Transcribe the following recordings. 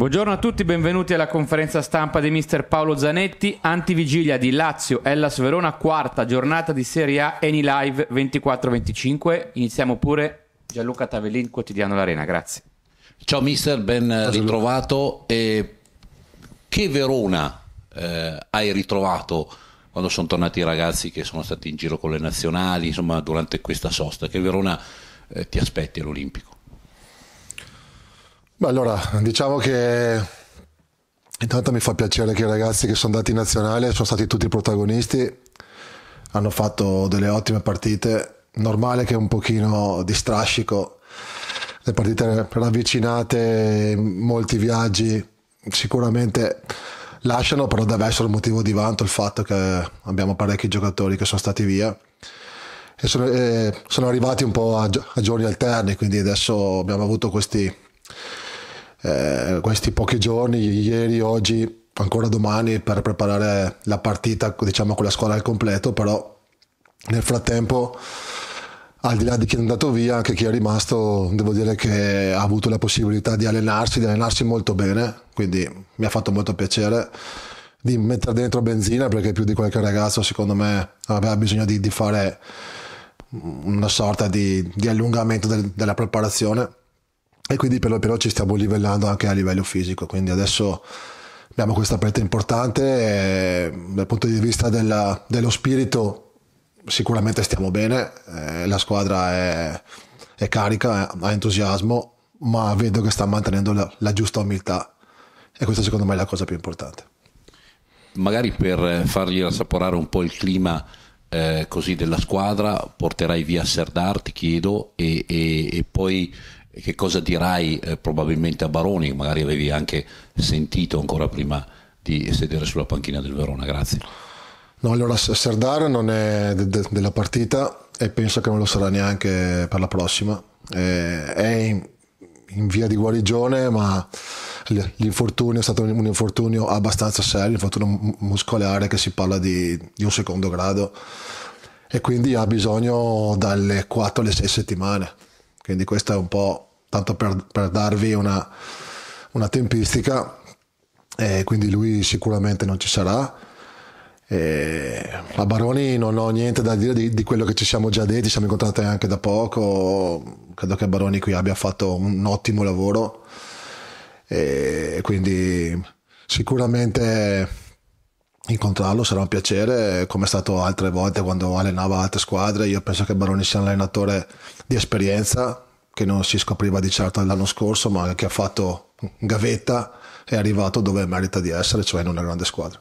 Buongiorno a tutti, benvenuti alla conferenza stampa di mister Paolo Zanetti, antivigilia di Lazio, Ellas Verona, quarta giornata di Serie A AnyLive 24-25. Iniziamo pure Gianluca Tavellin, quotidiano L'Arena, grazie. Ciao mister, ben ritrovato. E che Verona eh, hai ritrovato quando sono tornati i ragazzi che sono stati in giro con le nazionali, insomma durante questa sosta? Che Verona eh, ti aspetti all'Olimpico? Beh, allora, diciamo che intanto mi fa piacere che i ragazzi che sono andati in nazionale sono stati tutti protagonisti, hanno fatto delle ottime partite, normale che un pochino di strascico, le partite ravvicinate, molti viaggi, sicuramente lasciano, però deve essere un motivo di vanto il fatto che abbiamo parecchi giocatori che sono stati via. E sono, eh, sono arrivati un po' a, a giorni alterni, quindi adesso abbiamo avuto questi eh, questi pochi giorni, ieri, oggi, ancora domani per preparare la partita diciamo con la squadra al completo, però nel frattempo al di là di chi è andato via, anche chi è rimasto, devo dire che ha avuto la possibilità di allenarsi, di allenarsi molto bene, quindi mi ha fatto molto piacere di mettere dentro benzina perché più di qualche ragazzo secondo me aveva bisogno di, di fare una sorta di, di allungamento del, della preparazione e quindi però, però ci stiamo livellando anche a livello fisico, quindi adesso abbiamo questa aperta importante eh, dal punto di vista della, dello spirito sicuramente stiamo bene, eh, la squadra è, è carica, ha entusiasmo, ma vedo che sta mantenendo la, la giusta umiltà e questa secondo me è la cosa più importante. Magari per fargli assaporare un po' il clima eh, così della squadra porterai via Serdar, ti chiedo, e, e, e poi che cosa dirai eh, probabilmente a Baroni, magari avevi anche sentito ancora prima di sedere sulla panchina del Verona? Grazie. No, allora Serdar non è de- de- della partita e penso che non lo sarà neanche per la prossima. Eh, è in, in via di guarigione, ma l'infortunio è stato un infortunio abbastanza serio, un infortunio muscolare che si parla di, di, un secondo grado e quindi ha bisogno dalle 4 alle 6 settimane. Quindi questo è un po' tanto per, per darvi una, una tempistica. E quindi lui sicuramente non ci sarà. E a Baroni non ho niente da dire di, di, quello che ci siamo già detti, ci siamo incontrati anche da poco, credo che Baroni qui abbia fatto un ottimo lavoro e quindi sicuramente incontrarlo sarà un piacere come è stato altre volte quando allenava altre squadre io penso che Baroni sia un allenatore di esperienza che non si scopriva di certo l'anno scorso ma che ha fatto gavetta è arrivato dove merita di essere cioè in una grande squadra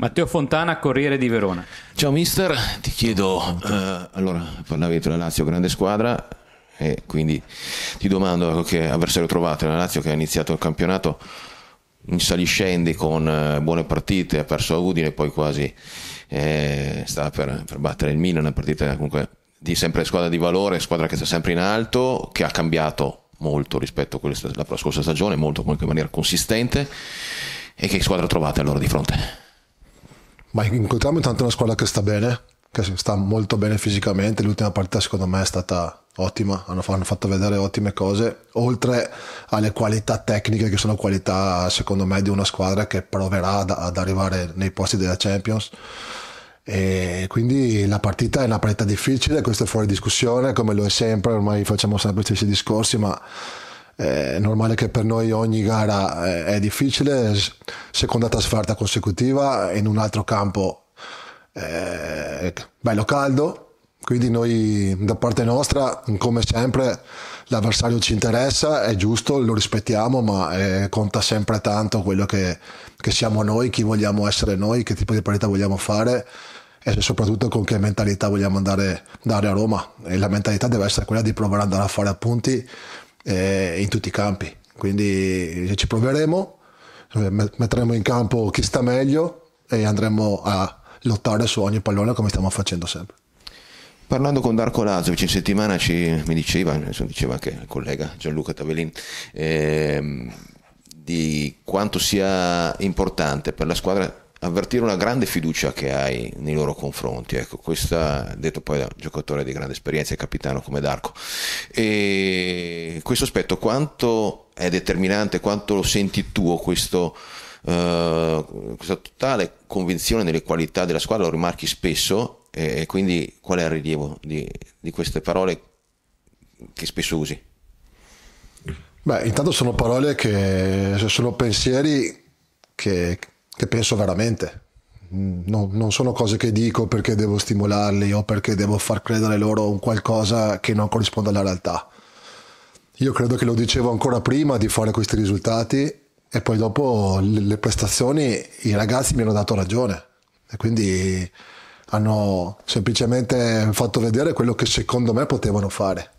Matteo Fontana, Corriere di Verona. Ciao mister, ti chiedo, eh, allora parlavi della Lazio, grande squadra, e quindi ti domando che avversario trovato, la Lazio che ha iniziato il campionato in saliscendi con eh, buone partite, ha perso a Udine, poi quasi eh, sta per, per, battere il Milan, una partita comunque di sempre squadra di valore, squadra che sta sempre in alto, che ha cambiato molto rispetto a quella della scorsa stagione, molto comunque in maniera consistente. E che squadra trovate allora di fronte? Ma incontriamo intanto una squadra che sta bene, che sta molto bene fisicamente, l'ultima partita secondo me è stata ottima, hanno, fatto vedere ottime cose, oltre alle qualità tecniche che sono qualità secondo me di una squadra che proverà ad, ad arrivare nei posti della Champions. E quindi la partita è una partita difficile, questo è fuori discussione, come lo è sempre, ormai facciamo sempre gli stessi discorsi, ma eh, è normale che per noi ogni gara eh, è difficile, seconda trasferta consecutiva in un altro campo eh, bello caldo, quindi noi da parte nostra, come sempre, l'avversario ci interessa, è giusto, lo rispettiamo, ma è, eh, conta sempre tanto quello che, che, siamo noi, chi vogliamo essere noi, che tipo di partita vogliamo fare e soprattutto con che mentalità vogliamo andare, andare a Roma. E la mentalità deve essere quella di provare ad andare a fare appunti eh, in tutti i campi. Quindi eh, ci proveremo, eh, metteremo in campo chi sta meglio e andremo a lottare su ogni pallone come stiamo facendo sempre. Parlando con Darko Lazovic in settimana ci, mi diceva, diceva anche il collega Gianluca Tavellin, ehm, di quanto sia importante per la squadra avvertire una grande fiducia che hai nei loro confronti. Ecco, questa, detto poi da un giocatore di grande esperienza e capitano come Darko. E questo aspetto quanto è determinante, quanto lo senti tu questo, uh, questa totale convinzione delle qualità della squadra, lo rimarchi spesso e, quindi qual è il rilievo di, di queste parole che spesso usi? Beh, intanto sono parole che sono pensieri che, che penso veramente. Non, non, sono cose che dico perché devo stimolarli o perché devo far credere loro un qualcosa che non corrisponde alla realtà. Io credo che lo dicevo ancora prima di fare questi risultati e poi dopo le prestazioni i ragazzi mi hanno dato ragione. E quindi hanno semplicemente fatto vedere quello che secondo me potevano fare.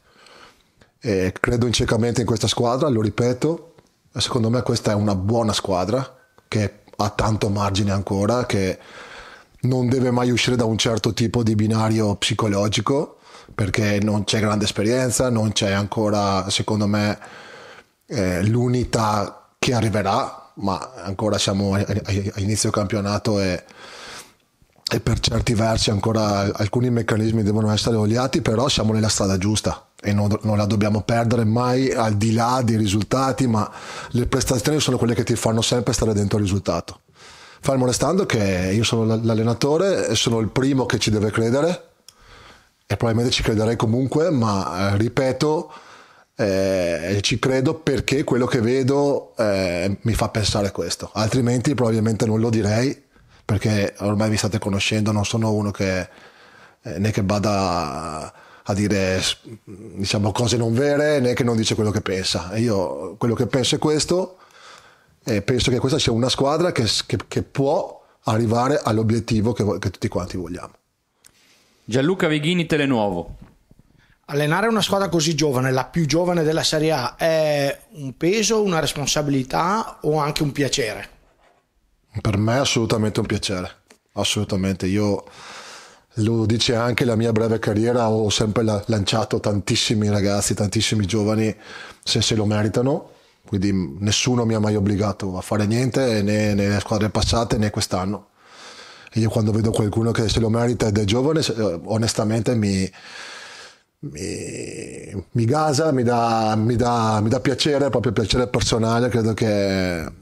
E credo ciecamente in questa squadra, lo ripeto, secondo me questa è una buona squadra che ha tanto margine ancora, che non deve mai uscire da un certo tipo di binario psicologico perché non c'è grande esperienza, non c'è ancora, secondo me, eh, l'unità che arriverà, ma ancora siamo a, a, a inizio campionato e e per certi versi ancora alcuni meccanismi devono essere oliati, però siamo nella strada giusta e non, non, la dobbiamo perdere mai al di là dei risultati, ma le prestazioni sono quelle che ti fanno sempre stare dentro il risultato. Fermo restando che io sono l'allenatore, e sono il primo che ci deve credere e probabilmente ci crederei comunque, ma eh, ripeto, eh, ci credo perché quello che vedo eh, mi fa pensare questo, altrimenti probabilmente non lo direi perché ormai mi state conoscendo, non sono uno che eh, né che bada a, dire diciamo, cose non vere, né che non dice quello che pensa. E io quello che penso è questo e penso che questa sia una squadra che, che, che può arrivare all'obiettivo che, che tutti quanti vogliamo. Gianluca Veghini, Telenuovo. Allenare una squadra così giovane, la più giovane della Serie A, è un peso, una responsabilità o anche un piacere? Per me è assolutamente un piacere, assolutamente. Io lo dice anche la mia breve carriera, ho sempre lanciato tantissimi ragazzi, tantissimi giovani se se lo meritano, quindi nessuno mi ha mai obbligato a fare niente né nelle squadre passate né quest'anno. E io quando vedo qualcuno che se lo merita ed è giovane, eh, onestamente mi, mi, mi gasa, mi dà, mi, dà, mi dà piacere, proprio piacere personale, credo che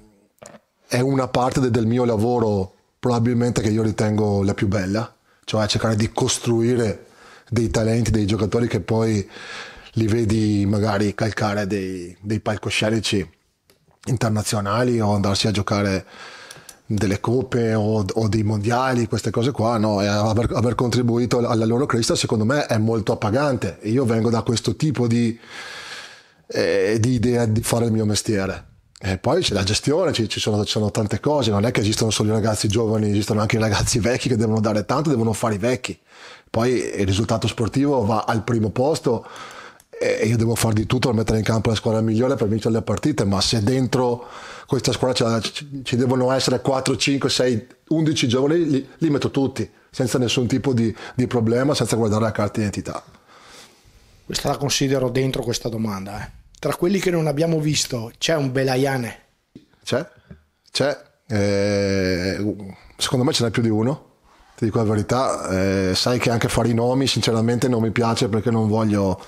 è una parte de- del mio lavoro probabilmente che io ritengo la più bella, cioè cercare di costruire dei talenti, dei giocatori che poi li vedi magari calcare dei, dei palcoscenici internazionali o andarsi a giocare delle coppe o, o, dei mondiali, queste cose qua, no? e aver, aver, contribuito alla loro crescita secondo me è molto appagante. Io vengo da questo tipo di, eh, di idea di fare il mio mestiere e eh, poi c'è la gestione, ci, ci, sono, ci, sono, tante cose, non è che esistono solo i ragazzi giovani, esistono anche i ragazzi vecchi che devono dare tanto, devono fare i vecchi. Poi il risultato sportivo va al primo posto e io devo fare di tutto per mettere in campo la squadra migliore per vincere le partite, ma se dentro questa squadra ci, devono essere 4, 5, 6, 11 giovani, li, li metto tutti, senza nessun tipo di, di problema, senza guardare la carta d'identità. Questa la considero dentro questa domanda. Eh tra quelli che non abbiamo visto c'è un Belayane? C'è, c'è. Eh, secondo me ce n'è più di uno. Ti dico la verità, eh, sai che anche fare i nomi sinceramente non mi piace perché non voglio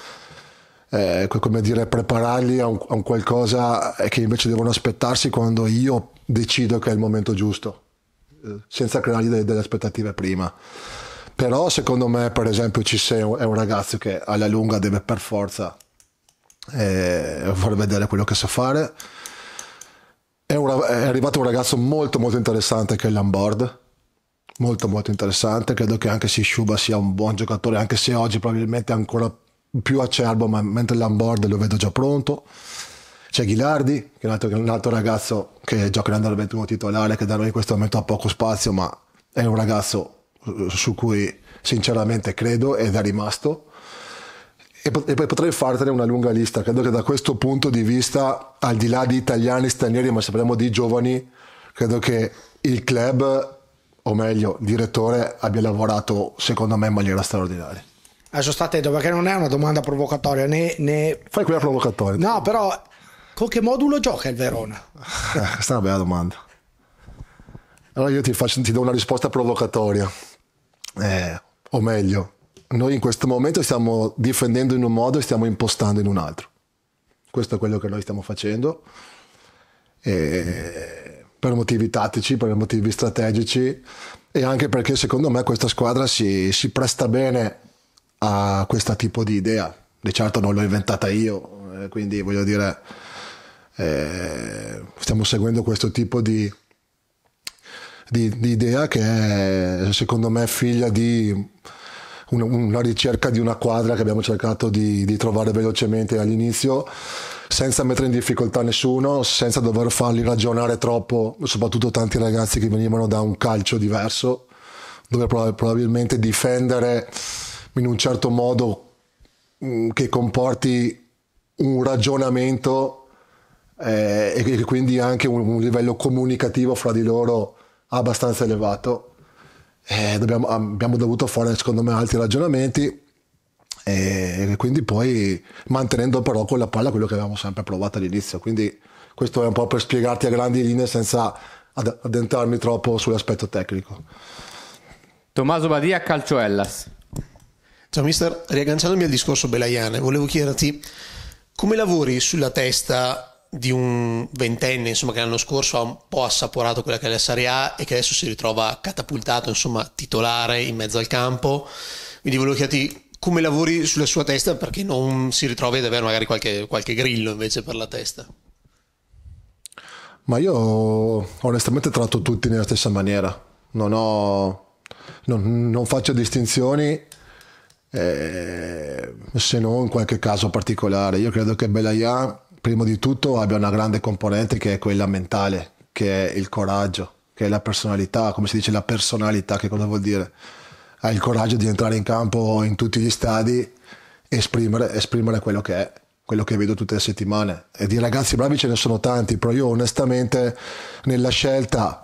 eh, come dire, prepararli a un, a un qualcosa eh, che invece devono aspettarsi quando io decido che è il momento giusto, eh, senza creargli delle, delle aspettative prima però secondo me per esempio Cisse è un ragazzo che alla lunga deve per forza eh, e far vedere quello che sa fare. È, un, è, arrivato un ragazzo molto molto interessante che è Lambord, molto molto interessante, credo che anche se Shuba sia un buon giocatore, anche se oggi probabilmente è ancora più acerbo, ma mentre Lambord lo vedo già pronto. C'è Ghilardi, che è un altro, un altro ragazzo che gioca in 21 titolare, che da noi in questo momento ha poco spazio, ma è un ragazzo su cui sinceramente credo ed è rimasto e, potrei fartene una lunga lista. Credo che da questo punto di vista, al di là di italiani, e stranieri, ma se parliamo di giovani, credo che il club, o meglio, il direttore, abbia lavorato secondo me in maniera straordinaria. Adesso sta attento perché non è una domanda provocatoria né. né... Fai quella provocatoria. No, però con che modulo gioca il Verona? Eh, questa è una bella domanda. Allora io ti, faccio, ti do una risposta provocatoria. Eh, o meglio, noi in questo momento stiamo difendendo in un modo e stiamo impostando in un altro. Questo è quello che noi stiamo facendo. E per motivi tattici, per motivi strategici e anche perché secondo me questa squadra si, si presta bene a questo tipo di idea. Di certo non l'ho inventata io, eh, quindi voglio dire, eh, stiamo seguendo questo tipo di, di, di idea che è secondo me figlia di un, una ricerca di una quadra che abbiamo cercato di, di trovare velocemente all'inizio senza mettere in difficoltà nessuno, senza dover farli ragionare troppo, soprattutto tanti ragazzi che venivano da un calcio diverso, dove probabilmente difendere in un certo modo mm, che comporti un ragionamento eh, e quindi anche un, un livello comunicativo fra di loro abbastanza elevato eh, dobbiamo, ah, abbiamo dovuto fare secondo me altri ragionamenti e quindi poi mantenendo però con la palla quello che avevamo sempre provato all'inizio quindi questo è un po' per spiegarti a grandi linee senza addentrarmi troppo sull'aspetto tecnico Tommaso Badia Calcio Calcioellas Ciao mister, riagganciandomi al discorso Belaiane volevo chiederti come lavori sulla testa di un ventenne, insomma, che l'anno scorso ha un po' assaporato quella che è la Serie A e che adesso si ritrova catapultato, insomma, titolare in mezzo al campo. Quindi volevo chiederti come lavori sulla sua testa perché non si ritrovi ad avere magari qualche, qualche grillo invece per la testa. Ma io onestamente tratto tutti nella stessa maniera, non, ho, non, non faccio distinzioni eh, se non in qualche caso particolare. Io credo che Belaya prima di tutto abbia una grande componente che è quella mentale, che è il coraggio, che è la personalità, come si dice la personalità, che cosa vuol dire? Ha il coraggio di entrare in campo in tutti gli stadi, esprimere, esprimere quello che è, quello che vedo tutte le settimane. E di ragazzi bravi ce ne sono tanti, però io onestamente nella scelta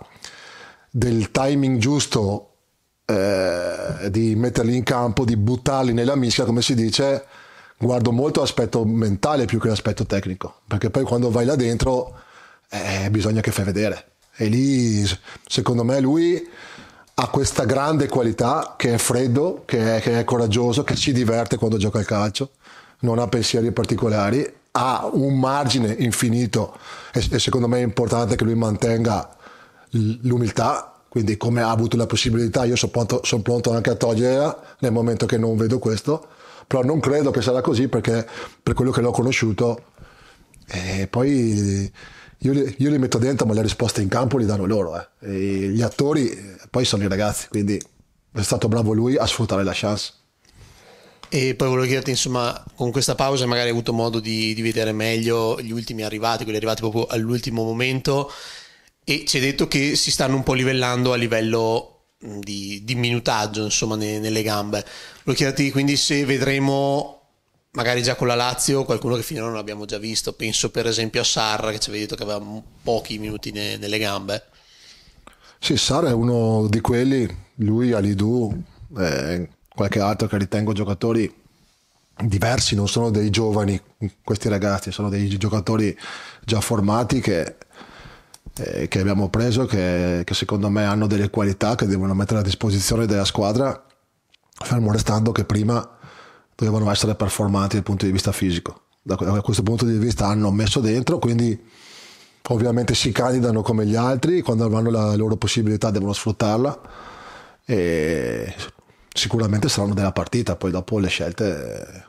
del timing giusto eh, di metterli in campo, di buttarli nella mischia, come si dice, guardo molto l'aspetto mentale più che l'aspetto tecnico, perché poi quando vai là dentro eh, bisogna che fai vedere. E lì, secondo me, lui ha questa grande qualità che è freddo, che è, che è coraggioso, che si diverte quando gioca al calcio, non ha pensieri particolari, ha un margine infinito e, e secondo me è importante che lui mantenga l'umiltà quindi come ha avuto la possibilità io sono pronto, sono pronto anche a toglierla nel momento che non vedo questo però non credo che sarà così perché per quello che l'ho conosciuto eh, poi io li, io li, metto dentro ma le risposte in campo le danno loro eh. gli attori poi sono i ragazzi quindi è stato bravo lui a sfruttare la chance e poi volevo chiederti, insomma, con questa pausa magari hai avuto modo di, di, vedere meglio gli ultimi arrivati, quelli arrivati proprio all'ultimo momento e ci hai detto che si stanno un po' livellando a livello di, di minutaggio insomma, ne, nelle gambe. lo chiederti quindi se vedremo magari già con la Lazio qualcuno che finora non abbiamo già visto, penso per esempio a Sarra che ci aveva detto che aveva pochi minuti ne, nelle gambe. Sì, Sarra è uno di quelli, lui, Alidu eh, qualche altro che ritengo giocatori diversi, non sono dei giovani questi ragazzi, sono dei giocatori già formati che eh, che abbiamo preso, che, che secondo me hanno delle qualità che devono mettere a disposizione della squadra, fermo restando che prima dovevano essere performanti dal punto di vista fisico. Da, da questo punto di vista hanno messo dentro, quindi ovviamente si candidano come gli altri, quando avranno la loro possibilità devono sfruttarla e sicuramente saranno della partita, poi dopo le scelte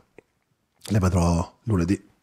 le vedrò lunedì.